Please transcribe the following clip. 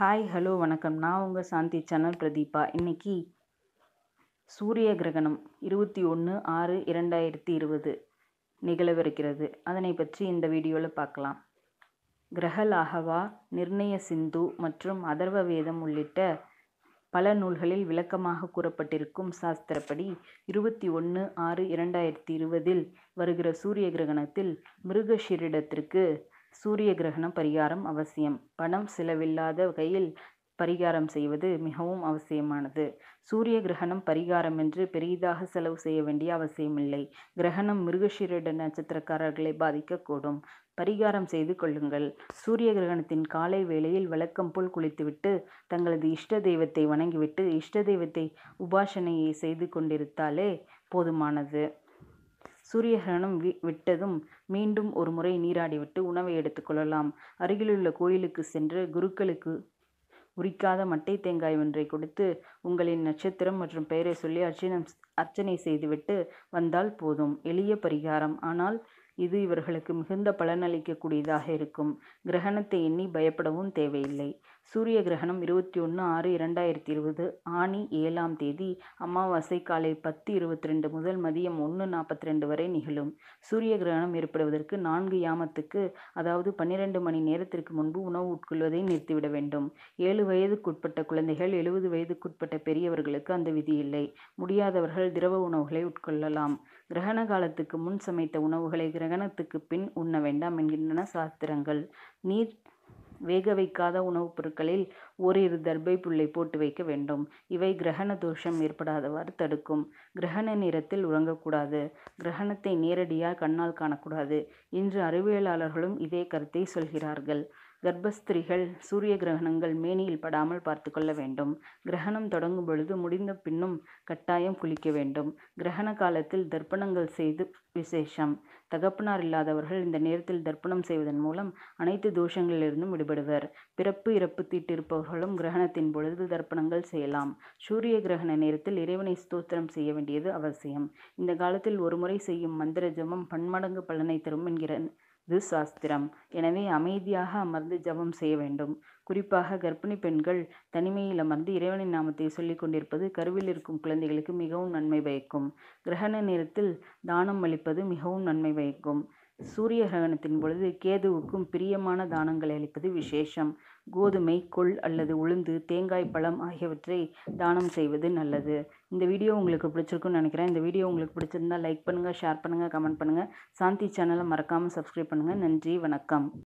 hi hello வணக்கம் நான் உங்கள் சாந்தி சேனல் பிரதீபா இன்றைக்கி சூரிய கிரகணம் இருபத்தி ஒன்று ஆறு இரண்டாயிரத்தி இருபது நிகழவிருக்கிறது அதனை பற்றி இந்த வீடியோவில் பார்க்கலாம் லாகவா நிர்ணய சிந்து மற்றும் அதர்வ வேதம் உள்ளிட்ட பல நூல்களில் விளக்கமாக கூறப்பட்டிருக்கும் சாஸ்திரப்படி இருபத்தி ஒன்று ஆறு இரண்டாயிரத்தி இருபதில் வருகிற சூரிய கிரகணத்தில் மிருகஷிரிடத்திற்கு சூரிய கிரகணம் பரிகாரம் அவசியம் பணம் செலவில்லாத வகையில் பரிகாரம் செய்வது மிகவும் அவசியமானது சூரிய கிரகணம் பரிகாரம் என்று பெரிதாக செலவு செய்ய வேண்டிய அவசியமில்லை கிரகணம் மிருகஷீரிட நட்சத்திரக்காரர்களை பாதிக்கக்கூடும் பரிகாரம் செய்து கொள்ளுங்கள் சூரிய கிரகணத்தின் காலை வேளையில் வழக்கம் போல் குளித்துவிட்டு தங்களது இஷ்ட தெய்வத்தை வணங்கிவிட்டு இஷ்ட தெய்வத்தை உபாசனையை செய்து கொண்டிருத்தாலே போதுமானது சூரியகிரகணம் வி விட்டதும் மீண்டும் ஒரு முறை நீராடிவிட்டு உணவை எடுத்துக்கொள்ளலாம் அருகிலுள்ள கோயிலுக்கு சென்று குருக்களுக்கு உரிக்காத மட்டை தேங்காய் ஒன்றை கொடுத்து உங்களின் நட்சத்திரம் மற்றும் பெயரை சொல்லி அர்ச்சனம் அர்ச்சனை செய்துவிட்டு வந்தால் போதும் எளிய பரிகாரம் ஆனால் இது இவர்களுக்கு மிகுந்த பலனளிக்கக்கூடியதாக இருக்கும் கிரகணத்தை எண்ணி பயப்படவும் தேவையில்லை சூரிய கிரகணம் இருபத்தி ஒன்று ஆறு இரண்டாயிரத்தி இருபது ஆணி ஏழாம் தேதி அமாவாசை காலை பத்து இருபத்தி ரெண்டு முதல் மதியம் ஒன்று நாற்பத்தி ரெண்டு வரை நிகழும் சூரிய கிரகணம் ஏற்படுவதற்கு நான்கு யாமத்துக்கு அதாவது பன்னிரெண்டு மணி நேரத்திற்கு முன்பு உணவு உட்கொள்வதை நிறுத்திவிட வேண்டும் ஏழு வயதுக்குட்பட்ட குழந்தைகள் எழுபது வயதுக்குட்பட்ட பெரியவர்களுக்கு அந்த விதி இல்லை முடியாதவர்கள் திரவ உணவுகளை உட்கொள்ளலாம் கிரகண காலத்துக்கு முன் சமைத்த உணவுகளை கிரகணத்துக்கு பின் உண்ண வேண்டாம் என்கின்றன சாஸ்திரங்கள் நீர் வேக வைக்காத உணவுப் பொருட்களில் ஓரிரு தர்பை புல்லை போட்டு வைக்க வேண்டும் இவை கிரகண தோஷம் ஏற்படாதவாறு தடுக்கும் கிரகண நேரத்தில் உறங்கக்கூடாது கிரகணத்தை நேரடியாக கண்ணால் காணக்கூடாது இன்று அறிவியலாளர்களும் இதே கருத்தை சொல்கிறார்கள் கர்ப்பஸ்திரீகள் சூரிய கிரகணங்கள் மேனியில் படாமல் பார்த்து கொள்ள வேண்டும் கிரகணம் தொடங்கும் பொழுது முடிந்த பின்னும் கட்டாயம் குளிக்க வேண்டும் கிரகண காலத்தில் தர்ப்பணங்கள் செய்து விசேஷம் தகப்பனார் இல்லாதவர்கள் இந்த நேரத்தில் தர்ப்பணம் செய்வதன் மூலம் அனைத்து தோஷங்களிலிருந்தும் விடுபடுவர் பிறப்பு இறப்பு தீட்டிருப்பவர்களும் கிரகணத்தின் பொழுது தர்ப்பணங்கள் செய்யலாம் சூரிய கிரகண நேரத்தில் இறைவனை ஸ்தோத்திரம் செய்ய வேண்டியது அவசியம் இந்த காலத்தில் ஒருமுறை செய்யும் மந்திர ஜபம் பன்மடங்கு பலனை தரும் என்கிற இது சாஸ்திரம் எனவே அமைதியாக அமர்ந்து ஜபம் செய்ய வேண்டும் குறிப்பாக கர்ப்பிணி பெண்கள் தனிமையில் அமர்ந்து இறைவனின் நாமத்தை சொல்லிக் கொண்டிருப்பது கருவில் இருக்கும் குழந்தைகளுக்கு மிகவும் நன்மை பயக்கும் கிரகண நேரத்தில் தானம் அளிப்பது மிகவும் நன்மை பயக்கும் சூரிய கிரகணத்தின் பொழுது கேதுவுக்கும் பிரியமான தானங்களை அளிப்பது விசேஷம் கோதுமை கொள் அல்லது உளுந்து தேங்காய் பழம் ஆகியவற்றை தானம் செய்வது நல்லது இந்த வீடியோ உங்களுக்கு பிடிச்சிருக்குன்னு நினைக்கிறேன் இந்த வீடியோ உங்களுக்கு பிடிச்சிருந்தா லைக் பண்ணுங்கள் ஷேர் பண்ணுங்கள் கமெண்ட் பண்ணுங்கள் சாந்தி சேனலை மறக்காமல் சப்ஸ்கிரைப் பண்ணுங்கள் நன்றி வணக்கம்